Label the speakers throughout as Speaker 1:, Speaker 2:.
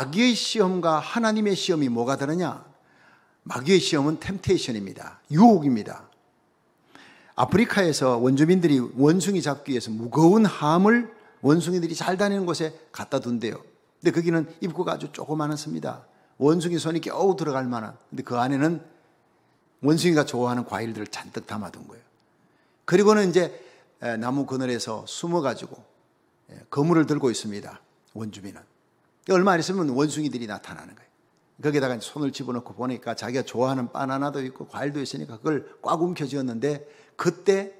Speaker 1: 마귀의 시험과 하나님의 시험이 뭐가 다르냐? 마귀의 시험은 템테이션입니다. 유혹입니다. 아프리카에서 원주민들이 원숭이 잡기 위해서 무거운 함을 원숭이들이 잘 다니는 곳에 갖다 둔대요. 근데 거기는 입구가 아주 조그마했습니다. 원숭이 손이 겨우 들어갈 만한. 근데 그 안에는 원숭이가 좋아하는 과일들을 잔뜩 담아둔 거예요. 그리고는 이제 나무 그늘에서 숨어가지고 거물을 들고 있습니다. 원주민은. 얼마 안 있으면 원숭이들이 나타나는 거예요. 거기다가 손을 집어넣고 보니까 자기가 좋아하는 바나나도 있고 과일도 있으니까 그걸 꽉 움켜쥐었는데 그때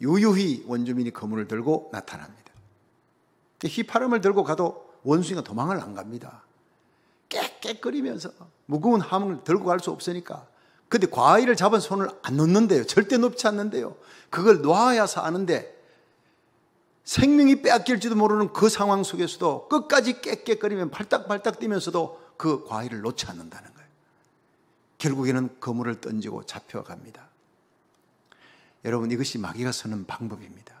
Speaker 1: 유유히 원주민이 거물을 들고 나타납니다. 휘파람을 들고 가도 원숭이가 도망을 안 갑니다. 깨깨거리면서 무거운 함을 들고 갈 수 없으니까. 근데 과일을 잡은 손을 안 놓는데요. 절대 놓지 않는데요. 그걸 놓아야 사는데 생명이 빼앗길지도 모르는 그 상황 속에서도 끝까지 깨깨거리면 발딱발딱 뛰면서도 그 과일을 놓지 않는다는 거예요. 결국에는 그물을 던지고 잡혀갑니다. 여러분 이것이 마귀가 쓰는 방법입니다.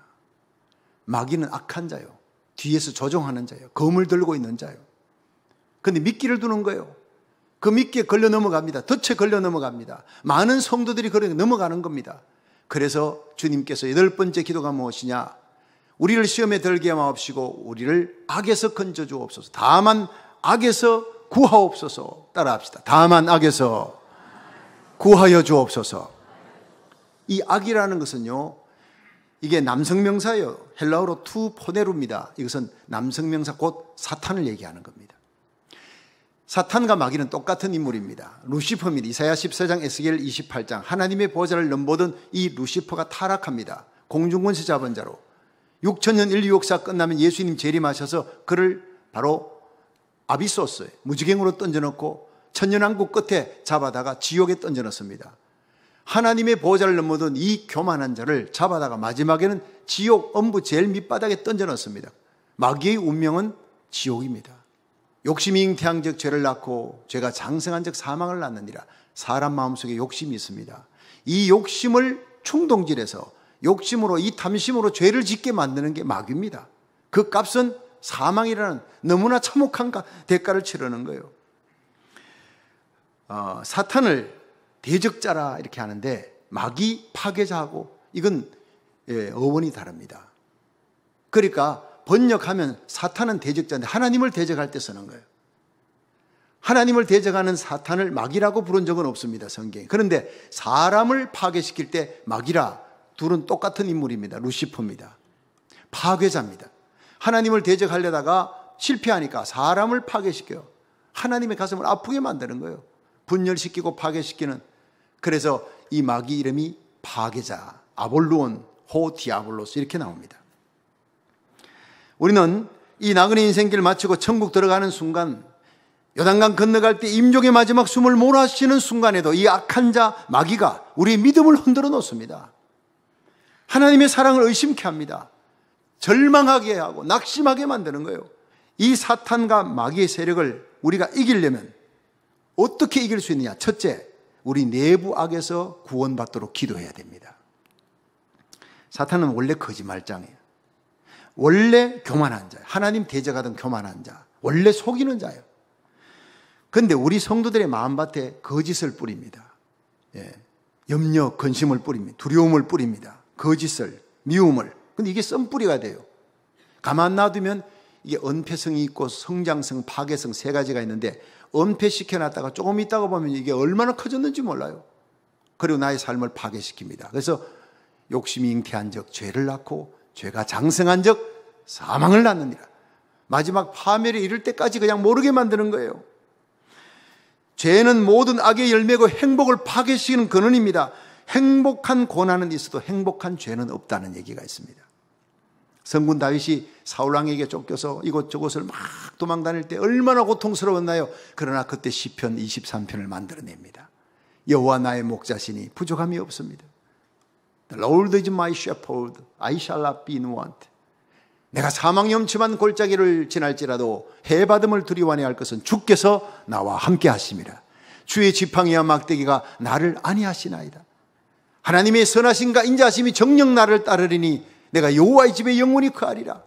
Speaker 1: 마귀는 악한 자요. 뒤에서 조종하는 자요. 검을 들고 있는 자요. 근데 미끼를 두는 거예요. 그 미끼에 걸려 넘어갑니다. 덫에 걸려 넘어갑니다. 많은 성도들이 걸려 넘어가는 겁니다. 그래서 주님께서 여덟 번째 기도가 무엇이냐? 우리를 시험에 들게 마옵시고 우리를 악에서 건져 주옵소서. 다만 악에서 구하옵소서. 따라합시다. 다만 악에서 구하여 주옵소서. 이 악이라는 것은요. 이게 남성 명사예요. 헬라어로 투 포네루입니다. 이것은 남성 명사 곧 사탄을 얘기하는 겁니다. 사탄과 마귀는 똑같은 인물입니다. 루시퍼입니다. 이사야 14장, 에스겔 28장. 하나님의 보좌를 넘보던 이 루시퍼가 타락합니다. 공중권세 잡은 자로 6천년 인류 역사 끝나면 예수님 재림하셔서 그를 바로 아비소스에 무지갱으로 던져놓고 천년왕국 끝에 잡아다가 지옥에 던져놓습니다. 하나님의 보좌를 넘어든 이 교만한 자를 잡아다가 마지막에는 지옥 엄부 제일 밑바닥에 던져넣습니다. 마귀의 운명은 지옥입니다. 욕심이 잉태한적 죄를 낳고 죄가 장성한적 사망을 낳느니라 사람 마음속에 욕심이 있습니다. 이 욕심을 충동질해서 욕심으로 이 탐심으로 죄를 짓게 만드는 게 마귀입니다. 그 값은 사망이라는 너무나 참혹한 대가를 치르는 거예요. 어, 사탄을 대적자라 이렇게 하는데 마귀 파괴자하고 이건 예, 어원이 다릅니다. 그러니까 번역하면 사탄은 대적자인데 하나님을 대적할 때 쓰는 거예요. 하나님을 대적하는 사탄을 마귀라고 부른 적은 없습니다, 성경에. 그런데 사람을 파괴시킬 때 마귀라 둘은 똑같은 인물입니다. 루시퍼입니다. 파괴자입니다. 하나님을 대적하려다가 실패하니까 사람을 파괴시켜요. 하나님의 가슴을 아프게 만드는 거예요. 분열시키고 파괴시키는. 그래서 이 마귀 이름이 파괴자, 아볼루온, 호 디아블로스 이렇게 나옵니다. 우리는 이 나그네 인생길 마치고 천국 들어가는 순간 요단강 건너갈 때 임종의 마지막 숨을 몰아쉬는 순간에도 이 악한 자 마귀가 우리의 믿음을 흔들어 놓습니다. 하나님의 사랑을 의심케 합니다. 절망하게 하고 낙심하게 만드는 거예요. 이 사탄과 마귀의 세력을 우리가 이기려면 어떻게 이길 수 있느냐? 첫째, 우리 내부 악에서 구원받도록 기도해야 됩니다. 사탄은 원래 거짓말장이에요. 원래 교만한 자예요. 하나님 대적하던 교만한 자. 원래 속이는 자예요. 근데 우리 성도들의 마음밭에 거짓을 뿌립니다. 예. 염려, 근심을 뿌립니다. 두려움을 뿌립니다. 거짓을, 미움을. 근데 이게 썸뿌리가 돼요. 가만 놔두면 이게 은폐성이 있고 성장성, 파괴성 세 가지가 있는데 은폐시켜놨다가 조금 있다가 보면 이게 얼마나 커졌는지 몰라요. 그리고 나의 삶을 파괴시킵니다. 그래서 욕심이 잉태한 적 죄를 낳고 죄가 장성한 적 사망을 낳느니라. 마지막 파멸에 이를 때까지 그냥 모르게 만드는 거예요. 죄는 모든 악의 열매고 행복을 파괴시키는 근원입니다. 행복한 고난은 있어도 행복한 죄는 없다는 얘기가 있습니다. 성군 다윗이 사울왕에게 쫓겨서 이곳저곳을 막 도망 다닐 때 얼마나 고통스러웠나요? 그러나 그때 시편 23편을 만들어냅니다. 여호와 나의 목자시니 부족함이 없습니다. The Lord is my shepherd, I shall not be in want. 내가 사망 염치만 골짜기를 지날지라도 해받음을 두려워하니 할 것은 주께서 나와 함께 하심이라. 주의 지팡이와 막대기가 나를 안니하시나이다. 하나님의 선하신가 인자하심이 정령 나를 따르리니 내가 여호와의 집에 영원히 그하리라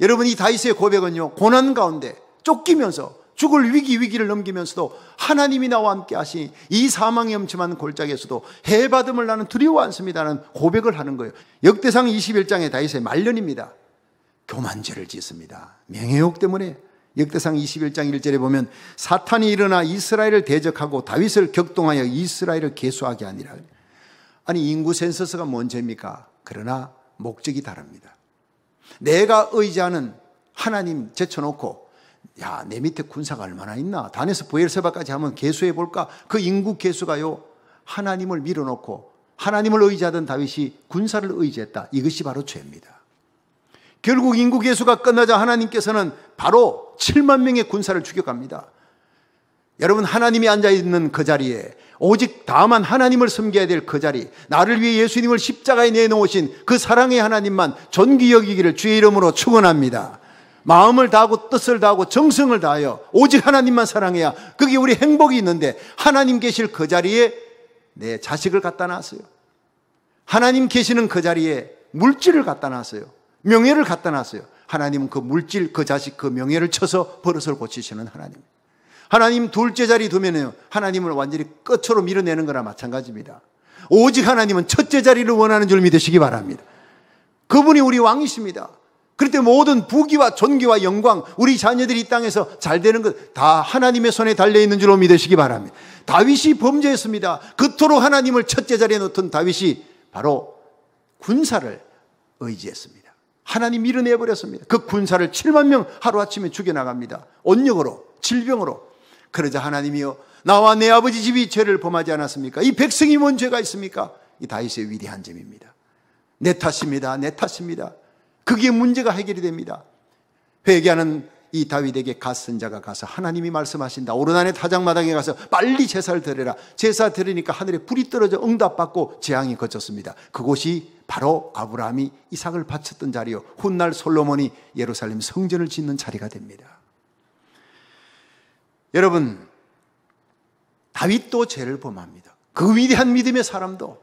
Speaker 1: 여러분 이 다윗의 고백은요. 고난 가운데 쫓기면서 죽을 위기 위기를 넘기면서도 하나님이 나와 함께 하시이 사망이 엄침한 골짜기에서도 해 받음을 나는 두려워 않습니다는 라 고백을 하는 거예요. 역대상 21장의 다윗의 말년입니다. 교만죄를 짓습니다. 명예욕 때문에 역대상 21장 1절에 보면 사탄이 일어나 이스라엘을 대적하고 다윗을 격동하여 이스라엘을 개수하게 하니라. 아니 인구 센서스가 뭔 죄입니까? 그러나 목적이 다릅니다. 내가 의지하는 하나님 제쳐놓고 야내 밑에 군사가 얼마나 있나 단에서 부엘세바까지 한번 계수해 볼까 그 인구 계수가요 하나님을 밀어놓고 하나님을 의지하던 다윗이 군사를 의지했다 이것이 바로 죄입니다. 결국 인구 계수가 끝나자 하나님께서는 바로 7만 명의 군사를 죽여갑니다. 여러분 하나님이 앉아 있는 그 자리에 오직 다만 하나님을 섬겨야 될 그 자리, 나를 위해 예수님을 십자가에 내놓으신 그 사랑의 하나님만 존귀 여기기를 주의 이름으로 축원합니다. 마음을 다하고 뜻을 다하고 정성을 다하여 오직 하나님만 사랑해야 그게 우리 행복이 있는데 하나님 계실 그 자리에 내 자식을 갖다 놨어요. 하나님 계시는 그 자리에 물질을 갖다 놨어요. 명예를 갖다 놨어요. 하나님은 그 물질, 그 자식, 그 명예를 쳐서 버릇을 고치시는 하나님. 하나님 둘째 자리 두면요. 하나님을 완전히 끝으로 밀어내는 거나 마찬가지입니다. 오직 하나님은 첫째 자리를 원하는 줄 믿으시기 바랍니다. 그분이 우리 왕이십니다. 그럴 때 모든 부귀와 존귀와 영광, 우리 자녀들이 이 땅에서 잘 되는 것 다 하나님의 손에 달려 있는 줄로 믿으시기 바랍니다. 다윗이 범죄했습니다. 그토록 하나님을 첫째 자리에 놓던 다윗이 바로 군사를 의지했습니다. 하나님 밀어내버렸습니다. 그 군사를 7만 명 하루아침에 죽여나갑니다. 언력으로, 질병으로, 그러자 하나님이여 나와 내 아버지 집이 죄를 범하지 않았습니까? 이 백성이 뭔 죄가 있습니까? 이 다윗의 위대한 점입니다. 내 탓입니다. 내 탓입니다. 그게 문제가 해결이 됩니다. 회개하는 이 다윗에게 갓선 자가 가서 하나님이 말씀하신다. 오르난의 타장마당에 가서 빨리 제사를 드려라. 제사 드리니까 하늘에 불이 떨어져 응답받고 재앙이 거쳤습니다. 그곳이 바로 아브라함이 이삭을 바쳤던 자리요. 훗날 솔로몬이 예루살렘 성전을 짓는 자리가 됩니다. 여러분 다윗도 죄를 범합니다. 그 위대한 믿음의 사람도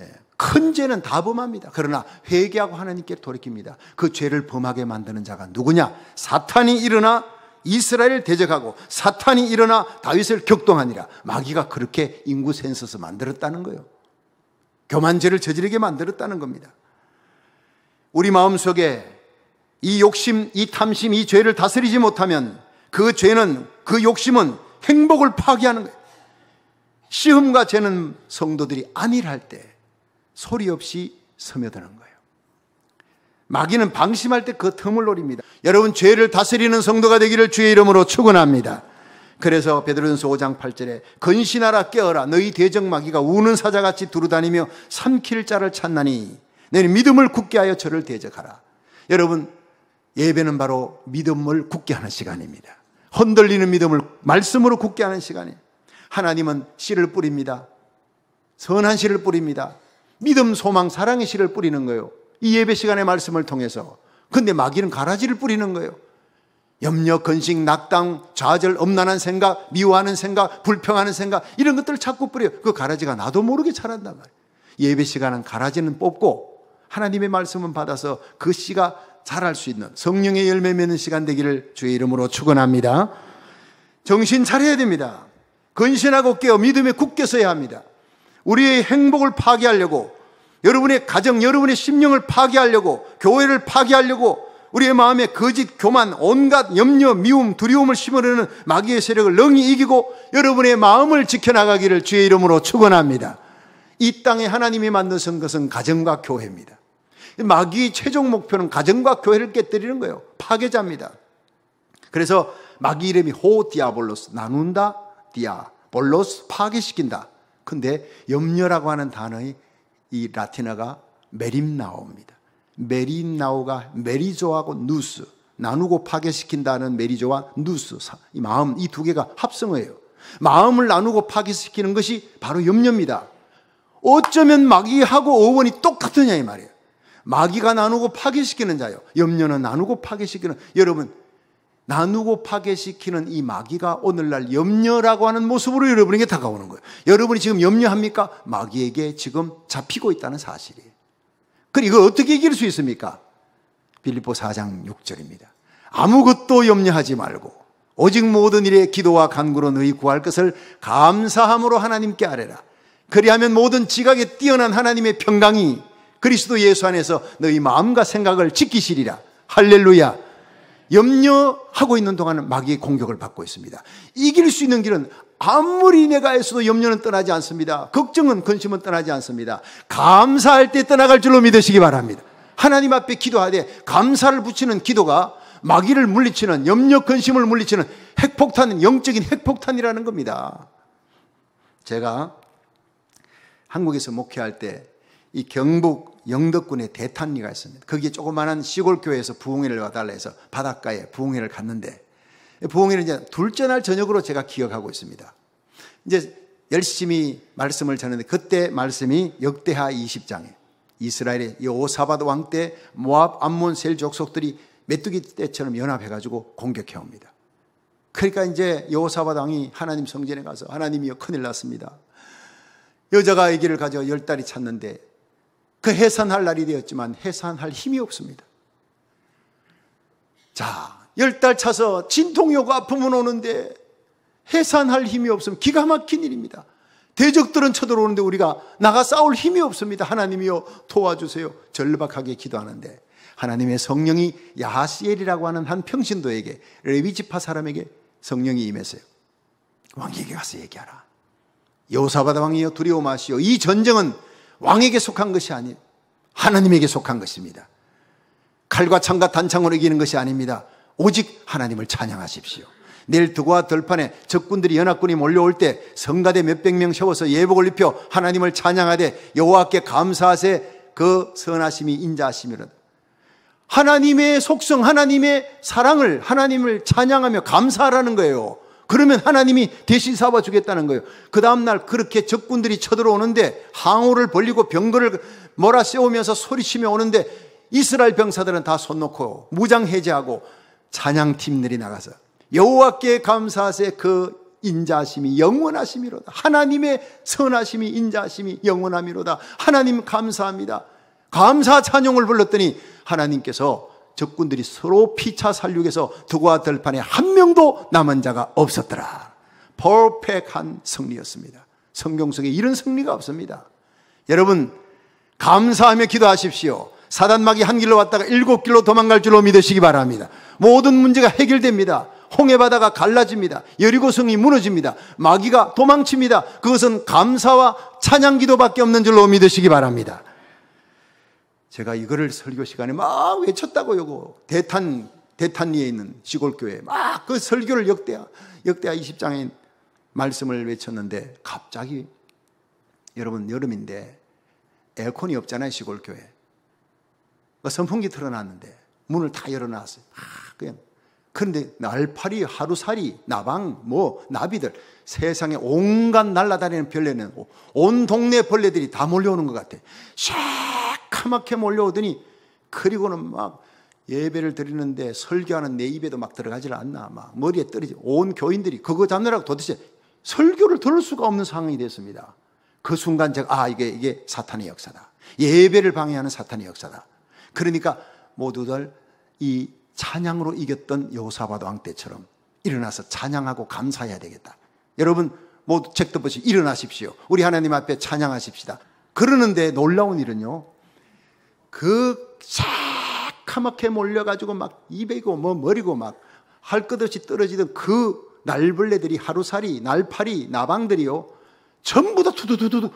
Speaker 1: 예, 큰 죄는 다 범합니다. 그러나 회개하고 하나님께 돌이킵니다. 그 죄를 범하게 만드는 자가 누구냐? 사탄이 일어나 이스라엘을 대적하고 사탄이 일어나 다윗을 격동하니라. 마귀가 그렇게 인구 센서서 만들었다는 거예요. 교만죄를 저지르게 만들었다는 겁니다. 우리 마음속에 이 욕심, 이 탐심, 이 죄를 다스리지 못하면 그 죄는 그 욕심은 행복을 파괴하는 거예요. 시험과 죄는 성도들이 안일할 때 소리 없이 스며드는 거예요. 마귀는 방심할 때 그 틈을 노립니다. 여러분 죄를 다스리는 성도가 되기를 주의 이름으로 축원합니다. 그래서 베드로전서 5장 8절에 근신하라 깨어라 너희 대적 마귀가 우는 사자같이 두루다니며 삼킬 자를 찾나니 내 믿음을 굳게 하여 저를 대적하라. 여러분 예배는 바로 믿음을 굳게 하는 시간입니다. 흔들리는 믿음을 말씀으로 굳게 하는 시간이 하나님은 씨를 뿌립니다. 선한 씨를 뿌립니다. 믿음, 소망, 사랑의 씨를 뿌리는 거예요. 이 예배 시간의 말씀을 통해서. 근데 마귀는 가라지를 뿌리는 거예요. 염려, 근심, 낙당 좌절, 엄난한 생각, 미워하는 생각, 불평하는 생각 이런 것들을 자꾸 뿌려요. 그 가라지가 나도 모르게 자란단 말이에요. 예배 시간은 가라지는 뽑고 하나님의 말씀은 받아서 그 씨가 자랄 수 있는 성령의 열매 맺는 시간 되기를 주의 이름으로 축원합니다. 정신 차려야 됩니다. 근신하고 깨어 믿음에 굳게 서야 합니다. 우리의 행복을 파괴하려고 여러분의 가정, 여러분의 심령을 파괴하려고 교회를 파괴하려고 우리의 마음에 거짓, 교만, 온갖 염려, 미움, 두려움을 심으려는 마귀의 세력을 능히 이기고 여러분의 마음을 지켜나가기를 주의 이름으로 축원합니다. 이 땅에 하나님이 만드신 것은 가정과 교회입니다. 마귀의 최종 목표는 가정과 교회를 깨뜨리는 거예요. 파괴자입니다. 그래서 마귀 이름이 호 디아볼로스 나눈다 디아볼로스 파괴시킨다. 근데 염려라고 하는 단어의 이 라틴어가 메림나오입니다. 메림나오가 메리조하고 누스 나누고 파괴시킨다는 메리조와 누스 이 마음 이 두 개가 합성어예요. 마음을 나누고 파괴시키는 것이 바로 염려입니다. 어쩌면 마귀하고 어원이 똑같으냐 이 말이에요. 마귀가 나누고 파괴시키는 자요. 염려는 나누고 파괴시키는 여러분 나누고 파괴시키는 이 마귀가 오늘날 염려라고 하는 모습으로 여러분에게 다가오는 거예요. 여러분이 지금 염려합니까? 마귀에게 지금 잡히고 있다는 사실이에요. 그리고 이걸 어떻게 이길 수 있습니까? 빌립보 4장 6절입니다. 아무것도 염려하지 말고 오직 모든 일에 기도와 간구로 너희 구할 것을 감사함으로 하나님께 아뢰라. 그리하면 모든 지각에 뛰어난 하나님의 평강이 그리스도 예수 안에서 너희 마음과 생각을 지키시리라. 할렐루야. 염려하고 있는 동안 은 마귀의 공격을 받고 있습니다. 이길 수 있는 길은 아무리 내가 애써도 염려는 떠나지 않습니다. 걱정은 근심은 떠나지 않습니다. 감사할 때 떠나갈 줄로 믿으시기 바랍니다. 하나님 앞에 기도하되 감사를 붙이는 기도가 마귀를 물리치는 염려 근심을 물리치는 핵폭탄 은 영적인 핵폭탄이라는 겁니다. 제가 한국에서 목회할 때이 경북 영덕군의 대탄리가 있습니다. 거기에 조그마한 시골 교회에서 부흥회를 와달라 해서 바닷가에 부흥회를 갔는데 부흥회는 이제 둘째 날 저녁으로 제가 기억하고 있습니다. 이제 열심히 말씀을 전했는데 그때 말씀이 역대하 20장에 이스라엘의 여호사밧 왕 때 모압 암몬 셀 족속들이 메뚜기 때처럼 연합해 가지고 공격해 옵니다. 그러니까 이제 여호사밧 왕이 하나님 성전에 가서 하나님이여 큰일 났습니다. 여자가 아기를 가져 열 달이 찼는데 그 해산할 날이 되었지만 해산할 힘이 없습니다. 자, 열 달 차서 진통 요구 아픔은 오는데 해산할 힘이 없으면 기가 막힌 일입니다. 대적들은 쳐들어오는데 우리가 나가 싸울 힘이 없습니다. 하나님이요 도와주세요. 절박하게 기도하는데 하나님의 성령이 야하시엘이라고 하는 한 평신도에게 레위지파 사람에게 성령이 임했어요. 왕에게 가서 얘기하라. 여호사바다 왕이여 두려워 마시오. 이 전쟁은 왕에게 속한 것이 아니 하나님에게 속한 것입니다. 칼과 창과 단창으로 이기는 것이 아닙니다. 오직 하나님을 찬양하십시오. 내일 두고와 들판에 적군들이 연합군이 몰려올 때 성가대 몇백 명 세워서 예복을 입혀 하나님을 찬양하되 여호와께 감사하세 그 선하심이 인자하심이라 하나님의 속성, 하나님의 사랑을 하나님을 찬양하며 감사하라는 거예요. 그러면 하나님이 대신 잡아 주겠다는 거예요. 그 다음날 그렇게 적군들이 쳐들어오는데 항우를 벌리고 병거를 몰아 세우면서 소리치며 오는데 이스라엘 병사들은 다 손 놓고 무장 해제하고 찬양팀들이 나가서 여호와께 감사하세 그 인자심이 영원하심이로다. 하나님의 선하심이 인자심이 영원함이로다. 하나님 감사합니다. 감사 찬용을 불렀더니 하나님께서 적군들이 서로 피차 살륙해서 두고와 들판에 한 명도 남은 자가 없었더라. 퍼펙한 승리였습니다. 성경 속에 이런 승리가 없습니다. 여러분 감사하며 기도하십시오. 사단막이 한 길로 왔다가 일곱 길로 도망갈 줄로 믿으시기 바랍니다. 모든 문제가 해결됩니다. 홍해바다가 갈라집니다. 여리고성이 무너집니다. 마귀가 도망칩니다. 그것은 감사와 찬양기도밖에 없는 줄로 믿으시기 바랍니다. 제가 이거를 설교 시간에 막 외쳤다고 요 대탄 대탄리에 있는 시골 교회 막 그 설교를 역대하 역대하 20장에 말씀을 외쳤는데 갑자기 여러분 여름인데 에어컨이 없잖아요 시골 교회 선풍기 틀어놨는데 문을 다 열어놨어요 막 그냥 그런데 날파리 하루살이 나방 뭐 나비들 세상에 온갖 날라다니는 벌레는 온 동네 벌레들이 다 몰려오는 것 같아. 샤 까맣게 몰려오더니 그리고는 막 예배를 드리는데 설교하는 내 입에도 막 들어가질 않나 막 머리에 떨어지 온 교인들이 그거 잡느라고 도대체 설교를 들을 수가 없는 상황이 됐습니다. 그 순간 제가 아 이게 이게 사탄의 역사다. 예배를 방해하는 사탄의 역사다. 그러니까 모두들 이 찬양으로 이겼던 여호사밧 왕 때처럼 일어나서 찬양하고 감사해야 되겠다. 여러분 모두 책도 보시 일어나십시오. 우리 하나님 앞에 찬양하십시다. 그러는데 놀라운 일은요. 그 새카맣게 몰려가지고 막 입이고 뭐 머리고 막 할 것 없이 떨어지던 그 날벌레들이 하루살이, 날파리, 나방들이요. 전부 다 투두두두두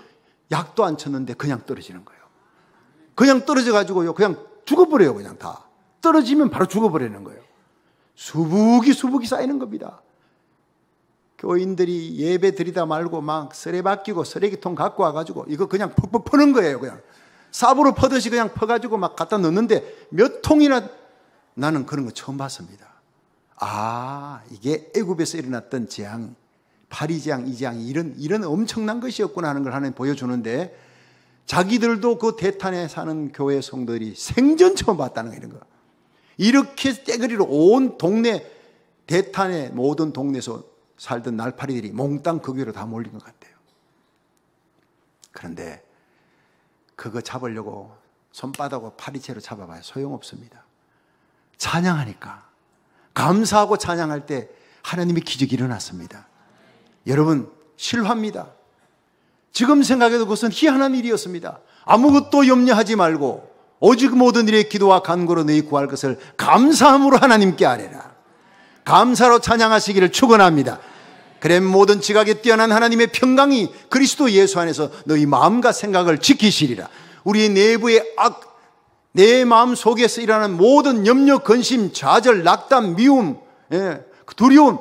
Speaker 1: 약도 안 쳤는데 그냥 떨어지는 거예요. 그냥 떨어져가지고요. 그냥 죽어버려요. 그냥 다. 떨어지면 바로 죽어버리는 거예요. 수북이 수북이 쌓이는 겁니다. 교인들이 예배 드리다 말고 막 쓰레받기고 쓰레기통 갖고 와가지고 이거 그냥 퍽퍽 퍼는 거예요. 그냥 사부로 퍼듯이 그냥 퍼가지고 막 갖다 넣는데 몇 통이나 나는 그런 거 처음 봤습니다. 아, 이게 애굽에서 일어났던 재앙, 파리 재앙, 이 재앙 이런 이런 엄청난 것이었구나 하는 걸 하나님 보여주는데 자기들도 그 대탄에 사는 교회 성들이 생전 처음 봤다는 거 이런 거. 이렇게 떼거리로 온 동네 대탄에 모든 동네에서 살던 날파리들이 몽땅 그 교회로 다 몰린 것 같아요. 그런데 그거 잡으려고 손바닥으로 파리채로 잡아봐요. 소용없습니다. 찬양하니까. 감사하고 찬양할 때 하나님의 기적이 일어났습니다. 여러분, 실화입니다. 지금 생각해도 그것은 희한한 일이었습니다. 아무것도 염려하지 말고 오직 모든 일에 기도와 간구로 너희 구할 것을 감사함으로 하나님께 아뢰라. 감사로 찬양하시기를 축원합니다. 그래 모든 지각에 뛰어난 하나님의 평강이 그리스도 예수 안에서 너희 마음과 생각을 지키시리라. 우리 내부의 악, 내 마음 속에서 일어나는 모든 염려, 근심, 좌절, 낙담, 미움, 예, 그 두려움,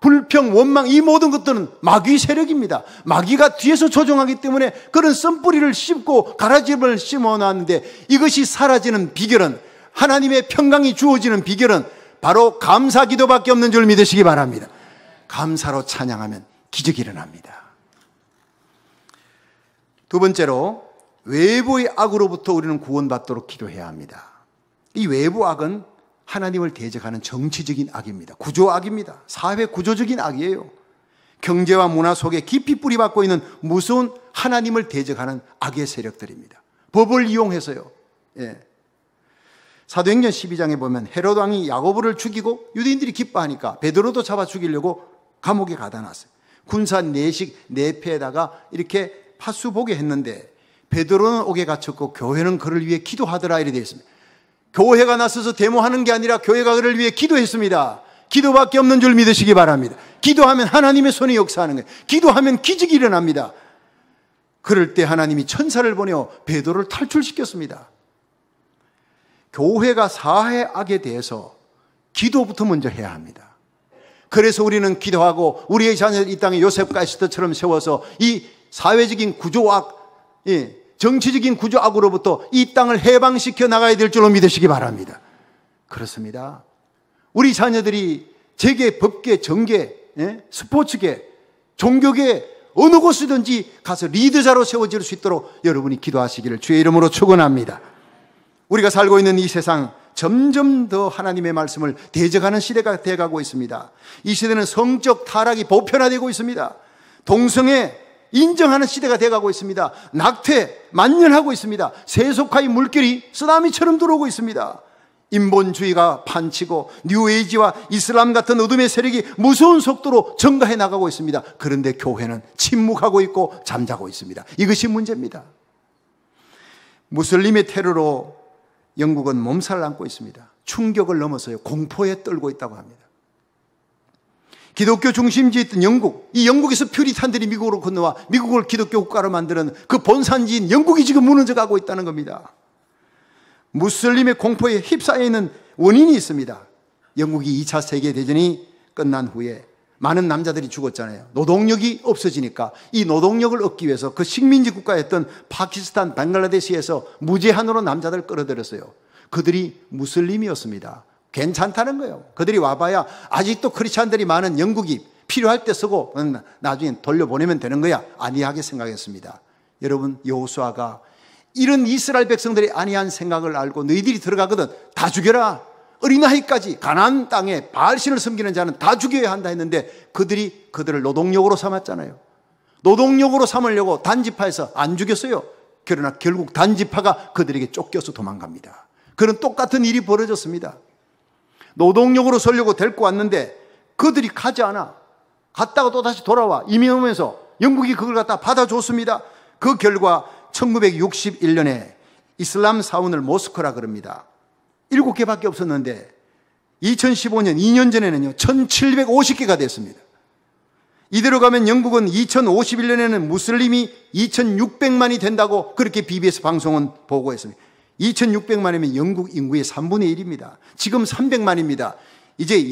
Speaker 1: 불평, 원망 이 모든 것들은 마귀 세력입니다. 마귀가 뒤에서 조종하기 때문에 그런 썸뿌리를 씹고 가라집을 심어놨는데 이것이 사라지는 비결은 하나님의 평강이 주어지는 비결은 바로 감사 기도밖에 없는 줄 믿으시기 바랍니다. 감사로 찬양하면 기적이 일어납니다. 두 번째로 외부의 악으로부터 우리는 구원받도록 기도해야 합니다. 이 외부 악은 하나님을 대적하는 정치적인 악입니다. 구조 악입니다. 사회 구조적인 악이에요. 경제와 문화 속에 깊이 뿌리박고 있는 무서운 하나님을 대적하는 악의 세력들입니다. 법을 이용해서요. 예. 사도행전 12장에 보면 헤롯 왕이 야고보를 죽이고 유대인들이 기뻐하니까 베드로도 잡아 죽이려고 감옥에 가다 놨어요. 군사 내식 내패에다가 네 이렇게 파수 보게 했는데 베드로는 옥에 갇혔고 교회는 그를 위해 기도하더라 이래 되어 있습니다. 교회가 나서서 데모하는 게 아니라 교회가 그를 위해 기도했습니다. 기도밖에 없는 줄 믿으시기 바랍니다. 기도하면 하나님의 손이 역사하는 거예요. 기도하면 기적이 일어납니다. 그럴 때 하나님이 천사를 보내어 베드로를 탈출시켰습니다. 교회가 사해 악에 대해서 기도부터 먼저 해야 합니다. 그래서 우리는 기도하고 우리의 자녀를 이 땅에 요셉과 시터처럼 세워서 이 사회적인 구조악, 예, 정치적인 구조악으로부터 이 땅을 해방시켜 나가야 될 줄로 믿으시기 바랍니다. 그렇습니다. 우리 자녀들이 재계, 법계, 정계, 예? 스포츠계, 종교계 어느 곳이든지 가서 리드자로 세워질 수 있도록 여러분이 기도하시기를 주의 이름으로 축원합니다. 우리가 살고 있는 이 세상 점점 더 하나님의 말씀을 대적하는 시대가 되어가고 있습니다. 이 시대는 성적 타락이 보편화되고 있습니다. 동성애 인정하는 시대가 되어가고 있습니다. 낙태 만연하고 있습니다. 세속화의 물결이 쓰나미처럼 들어오고 있습니다. 인본주의가 판치고 뉴에이지와 이슬람 같은 어둠의 세력이 무서운 속도로 증가해 나가고 있습니다. 그런데 교회는 침묵하고 있고 잠자고 있습니다. 이것이 문제입니다. 무슬림의 테러로 영국은 몸살을 안고 있습니다. 충격을 넘어서요. 공포에 떨고 있다고 합니다. 기독교 중심지에 있던 영국, 이 영국에서 퓨리탄들이 미국으로 건너와 미국을 기독교 국가로 만드는 그 본산지인 영국이 지금 무너져 가고 있다는 겁니다. 무슬림의 공포에 휩싸여 있는 원인이 있습니다. 영국이 2차 세계대전이 끝난 후에 많은 남자들이 죽었잖아요. 노동력이 없어지니까 이 노동력을 얻기 위해서 그 식민지 국가였던 파키스탄, 방글라데시에서 무제한으로 남자들 끌어들였어요. 그들이 무슬림이었습니다. 괜찮다는 거예요. 그들이 와봐야 아직도 크리스천들이 많은 영국이 필요할 때 쓰고 음, 나중에 돌려보내면 되는 거야. 아니하게 생각했습니다. 여러분 여호수아가 이런 이스라엘 백성들이 아니한 생각을 알고 너희들이 들어가거든 다 죽여라 어린아이까지 가난안 땅에 발신을 섬기는 자는 다 죽여야 한다 했는데 그들이 그들을 노동력으로 삼았잖아요. 노동력으로 삼으려고 단지파에서 안 죽였어요. 그러나 결국 단지파가 그들에게 쫓겨서 도망갑니다. 그런 똑같은 일이 벌어졌습니다. 노동력으로 설려고 데리고 왔는데 그들이 가지 않아. 갔다가 또 다시 돌아와. 이미 오면서 영국이 그걸 갖다 받아줬습니다. 그 결과 1961년에 이슬람 사원을 모스크라 그럽니다. 일곱 개밖에 없었는데 2015년 2년 전에는요 1750개가 됐습니다. 이대로 가면 영국은 2051년에는 무슬림이 2600만이 된다고 그렇게 BBS 방송은 보고했습니다. 2600만이면 영국 인구의 3분의 1입니다. 지금 300만입니다. 이제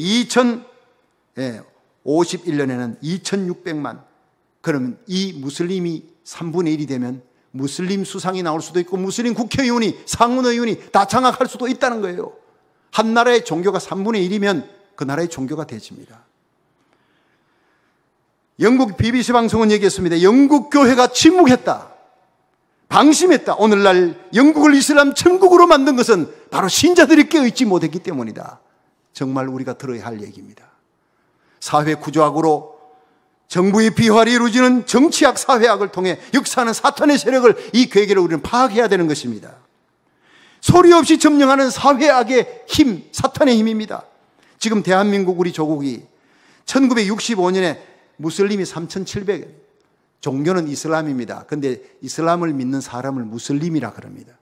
Speaker 1: 2051년에는 예, 2600만. 그러면 이 무슬림이 3분의 1이 되면 무슬림 수상이 나올 수도 있고 무슬림 국회의원이 상원의원이 다 장악할 수도 있다는 거예요. 한 나라의 종교가 3분의 1이면 그 나라의 종교가 되집니다. 영국 BBC 방송은 얘기했습니다. 영국 교회가 침묵했다. 방심했다. 오늘날 영국을 이슬람 천국으로 만든 것은 바로 신자들이 깨어있지 못했기 때문이다. 정말 우리가 들어야 할 얘기입니다. 사회 구조학으로 정부의 비활이 이루어지는 정치학, 사회학을 통해 역사하는 사탄의 세력을 이 괴계를 우리는 파악해야 되는 것입니다. 소리 없이 점령하는 사회학의 힘, 사탄의 힘입니다. 지금 대한민국 우리 조국이 1965년에 무슬림이 3,700, 종교는 이슬람입니다. 근데 이슬람을 믿는 사람을 무슬림이라 그럽니다.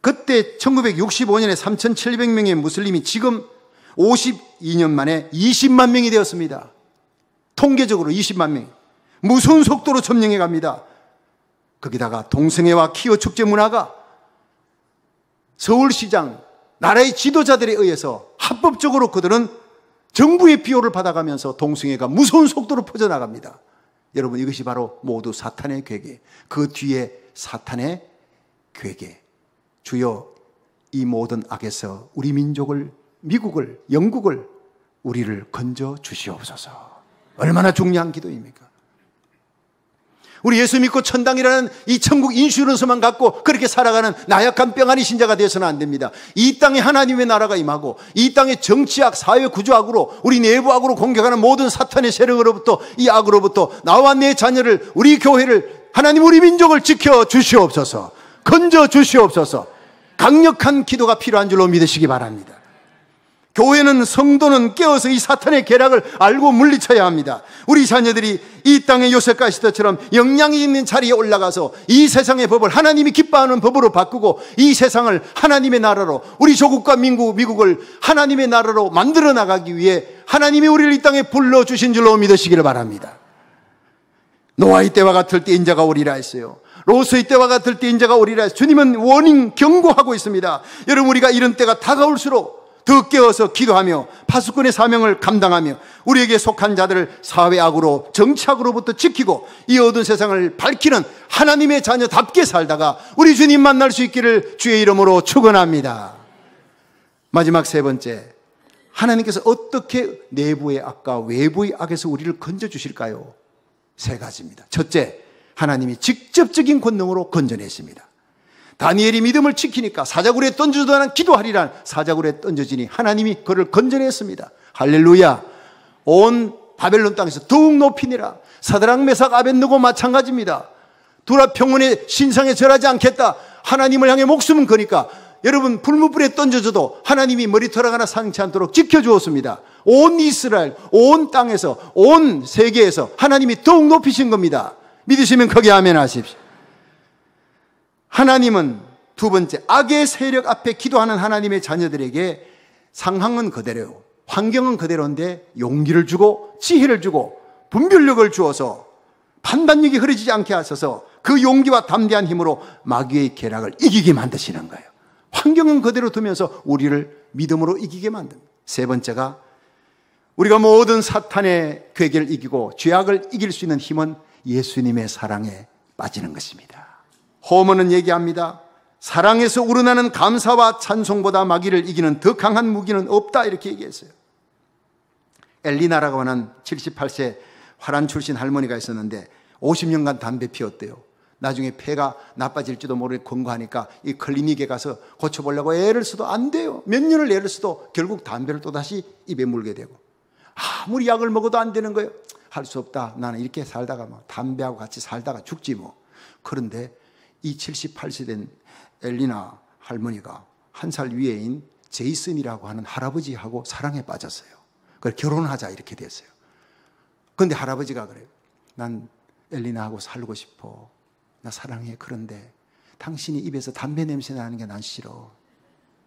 Speaker 1: 그때 1965년에 3,700명의 무슬림이 지금 52년 만에 20만 명이 되었습니다. 통계적으로 20만 명이 무서운 속도로 점령해 갑니다. 거기다가 동성애와 키어 축제 문화가 서울시장, 나라의 지도자들에 의해서 합법적으로 그들은 정부의 비호를 받아가면서 동성애가 무서운 속도로 퍼져나갑니다. 여러분 이것이 바로 모두 사탄의 괴계. 그 뒤에 사탄의 괴계. 주여 이 모든 악에서 우리 민족을 미국을 영국을 우리를 건져 주시옵소서. 얼마나 중요한 기도입니까? 우리 예수 믿고 천당이라는 이 천국 인슈런스만 갖고 그렇게 살아가는 나약한 뼈아리 신자가 되어서는 안 됩니다. 이 땅에 하나님의 나라가 임하고 이 땅의 정치학, 사회 구조학으로 우리 내부학으로 공격하는 모든 사탄의 세력으로부터 이 악으로부터 나와 내 자녀를 우리 교회를 하나님 우리 민족을 지켜 주시옵소서. 건져 주시옵소서. 강력한 기도가 필요한 줄로 믿으시기 바랍니다. 교회는 성도는 깨어서 이 사탄의 계략을 알고 물리쳐야 합니다. 우리 자녀들이 이 땅의 요셉 가시다처럼 영향이 있는 자리에 올라가서 이 세상의 법을 하나님이 기뻐하는 법으로 바꾸고 이 세상을 하나님의 나라로 우리 조국과 민국 미국을 하나님의 나라로 만들어 나가기 위해 하나님이 우리를 이 땅에 불러 주신 줄로 믿으시기를 바랍니다. 노아의 때와 같을 때 인자가 오리라 했어요. 로스의 때와 같을 때 인자가 오리라 했어 주님은 원인 경고하고 있습니다. 여러분 우리가 이런 때가 다가올수록 더 깨어서 기도하며 파수꾼의 사명을 감당하며 우리에게 속한 자들을 사회악으로 정착으로부터 지키고 이 어두운 세상을 밝히는 하나님의 자녀답게 살다가 우리 주님 만날 수 있기를 주의 이름으로 축원합니다. 마지막 세 번째 하나님께서 어떻게 내부의 악과 외부의 악에서 우리를 건져 주실까요? 세 가지입니다. 첫째, 하나님이 직접적인 권능으로 건져내십니다 다니엘이 믿음을 지키니까 사자굴에 던져주던 기도하리라 사자굴에 던져지니 하나님이 그를 건져냈습니다. 할렐루야. 온 바벨론 땅에서 더욱 높이니라. 사드랑 메삭 아벤누고 마찬가지입니다. 두라 평원의 신상에 절하지 않겠다. 하나님을 향해 목숨은 거니까 여러분 불무불에 던져줘도 하나님이 머리털 하나 상치 않도록 지켜주었습니다. 온 이스라엘, 온 땅에서, 온 세계에서 하나님이 더욱 높이신 겁니다. 믿으시면 크게 아멘 하십시오. 하나님은 두 번째 악의 세력 앞에 기도하는 하나님의 자녀들에게 상황은 그대로요. 환경은 그대로인데 용기를 주고 지혜를 주고 분별력을 주어서 판단력이 흐려지지 않게 하셔서 그 용기와 담대한 힘으로 마귀의 계략을 이기게 만드시는 거예요. 환경은 그대로 두면서 우리를 믿음으로 이기게 만듭니다. 세 번째가 우리가 모든 사탄의 괴계를 이기고 죄악을 이길 수 있는 힘은 예수님의 사랑에 빠지는 것입니다. 호머는 얘기합니다. 사랑에서 우러나는 감사와 찬송보다 마귀를 이기는 더 강한 무기는 없다 이렇게 얘기했어요. 엘리나라고 하는 78세 화란 출신 할머니가 있었는데 50년간 담배 피웠대요. 나중에 폐가 나빠질지도 모르게 권고하니까 이 클리닉에 가서 고쳐보려고 애를 써도 안 돼요. 몇 년을 애를 써도 결국 담배를 또다시 입에 물게 되고 아무리 약을 먹어도 안 되는 거예요. 할 수 없다. 나는 이렇게 살다가 막 뭐 담배하고 같이 살다가 죽지 뭐. 그런데 이 78세 된 엘리나 할머니가 한 살 위에인 제이슨이라고 하는 할아버지하고 사랑에 빠졌어요. 그래 결혼하자 이렇게 됐어요. 그런데 할아버지가 그래요. 난 엘리나하고 살고 싶어. 나 사랑해. 그런데 당신이 입에서 담배 냄새 나는 게 난 싫어.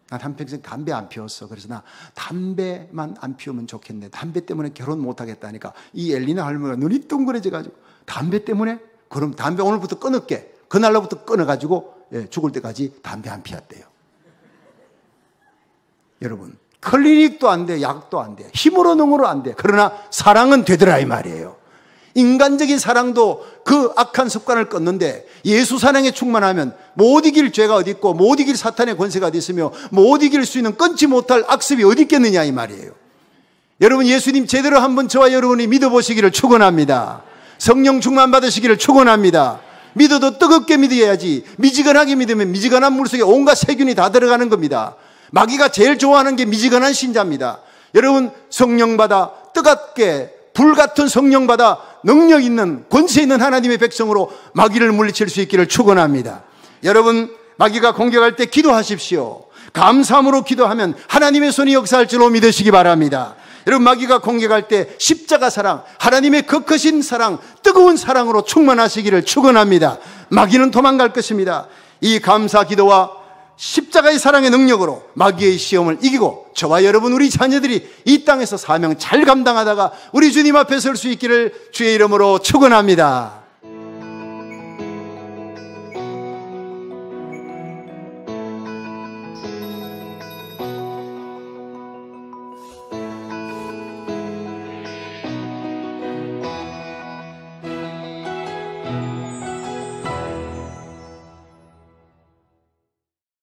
Speaker 1: 난 한평생 담배 안 피웠어. 그래서 나 담배만 안 피우면 좋겠네. 담배 때문에 결혼 못 하겠다니까. 이 엘리나 할머니가 눈이 동그래져가지고 담배 때문에? 그럼 담배 오늘부터 끊을게. 그날로부터 끊어가지고 예, 죽을 때까지 담배 안 피웠대요. 여러분, 클리닉도 안 돼, 약도 안 돼, 힘으로 능으로 안 돼. 그러나 사랑은 되더라 이 말이에요. 인간적인 사랑도 그 악한 습관을 끊는데 예수 사랑에 충만하면 못 이길 죄가 어디 있고 못 이길 사탄의 권세가 어디 있으며 못 이길 수 있는 끊지 못할 악습이 어디 있겠느냐 이 말이에요. 여러분 예수님 제대로 한번 저와 여러분이 믿어보시기를 축원합니다. 성령 충만 받으시기를 축원합니다. 믿어도 뜨겁게 믿어야지. 미지근하게 믿으면 미지근한 물속에 온갖 세균이 다 들어가는 겁니다. 마귀가 제일 좋아하는 게 미지근한 신자입니다. 여러분 성령 받아 뜨겁게 불 같은 성령 받아 능력 있는 권세 있는 하나님의 백성으로 마귀를 물리칠 수 있기를 축원합니다. 여러분 마귀가 공격할 때 기도하십시오. 감사함으로 기도하면 하나님의 손이 역사할 줄로 믿으시기 바랍니다. 여러분 마귀가 공격할 때 십자가 사랑, 하나님의 거 그 크신 사랑, 뜨거운 사랑으로 충만하시기를 축원합니다. 마귀는 도망갈 것입니다. 이 감사 기도와 십자가의 사랑의 능력으로 마귀의 시험을 이기고 저와 여러분 우리 자녀들이 이 땅에서 사명 잘 감당하다가 우리 주님 앞에 설 수 있기를 주의 이름으로 축원합니다.